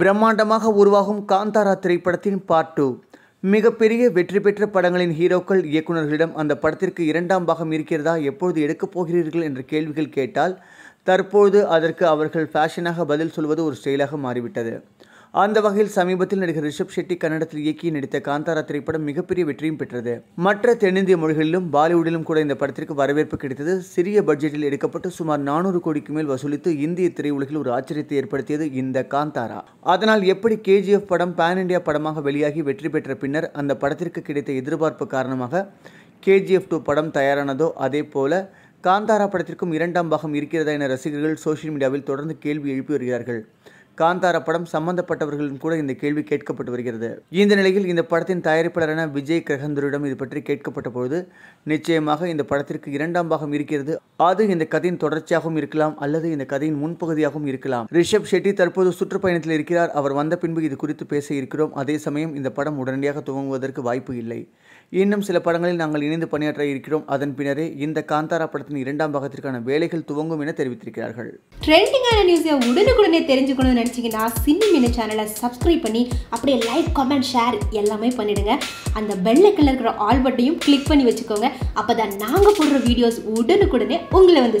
பிரம்மாண்டமாக உருவாகும் காந்தாரா திரைப்படத்தின் பார்ட் டூ மிகப்பெரிய வெற்றி பெற்ற படங்களின் ஹீரோக்கள் இயக்குநர்களிடம் அந்த படத்திற்கு இரண்டாம் பாகம் இருக்கிறதா எப்பொழுது எடுக்கப் போகிறீர்கள் என்ற கேள்விகள் கேட்டால் தற்போது அதற்கு அவர்கள் ஃபேஷனாக பதில் சொல்வது ஒரு ஸ்டைலாக மாறிவிட்டது அந்த வகையில் சமீபத்தில் நடிகர் ரிஷப் ஷெட்டி கன்னடத்தில் இயக்கி நடித்த காந்தாரா திரைப்படம் மிகப்பெரிய வெற்றியும் பெற்றது மற்ற தென்னிந்திய மொழிகளிலும் பாலிவுட்டிலும் கூட இந்த படத்திற்கு வரவேற்பு கிடைத்தது சிறிய பட்ஜெட்டில் எடுக்கப்பட்டு சுமார் நானூறு கோடிக்கு மேல் வசூலித்து இந்திய திரையுலகில் ஒரு ஆச்சரியத்தை ஏற்படுத்தியது இந்த காந்தாரா அதனால் எப்படி கேஜிஎஃப் படம் பேன் இண்டியா படமாக வெளியாகி வெற்றி பெற்ற பின்னர் அந்த படத்திற்கு கிடைத்த எதிர்பார்ப்பு காரணமாக கேஜிஎஃப் டூ படம் தயாரானதோ அதே போல காந்தாரா படத்திற்கும் இரண்டாம் பாகம் இருக்கிறதா என ரசிகர்கள் சோஷியல் மீடியாவில் தொடர்ந்து கேள்வி எழுப்பி வருகிறார்கள் காந்தார படம் சம்பந்தப்பட்டவர்களும் கூட இந்த கேள்வி கேட்கப்பட்டு வருகிறது இந்த நிலையில் இந்த படத்தின் தயாரிப்பாளரான விஜய் கிரகந்தரிடம் இது பற்றி கேட்கப்பட்ட பொழுது நிச்சயமாக இந்த படத்திற்கு இரண்டாம் பாகம் இருக்கிறது அது இந்த கதையின் தொடர்ச்சியாகவும் இருக்கலாம் அல்லது இந்த கதையின் முன்பகுதியாகவும் இருக்கலாம் ரிஷப் ஷெட்டி தற்போது சுற்றுப்பயணத்தில் இருக்கிறார் அவர் வந்த பின்பு இது குறித்து பேச இருக்கிறோம் அதே சமயம் இந்த படம் உடனடியாக துவங்குவதற்கு வாய்ப்பு இல்லை இன்னும் சில படங்களில் நாங்கள் இணைந்து பணியாற்ற இருக்கிறோம் அதன் பின்னரே இந்த காந்தாரா படத்தின் இரண்டாம் பாகத்திற்கான வேலைகள் துவங்கும் என தெரிவித்திருக்கிறார்கள் ட்ரெண்டிங்கான நியூஸை உடனுக்குடனே தெரிஞ்சுக்கணும்னு நினச்சிங்கன்னா சின்ன மீன சேனலை சப்ஸ்கிரைப் பண்ணி அப்படியே லைக் கமெண்ட் ஷேர் எல்லாமே பண்ணிவிடுங்க அந்த பெல்லைக்கில் இருக்கிற ஆல் பட்டையும் கிளிக் பண்ணி வச்சுக்கோங்க அப்போ தான் நாங்கள் போடுற வீடியோஸ் உடனுக்குடனே உங்களை வந்து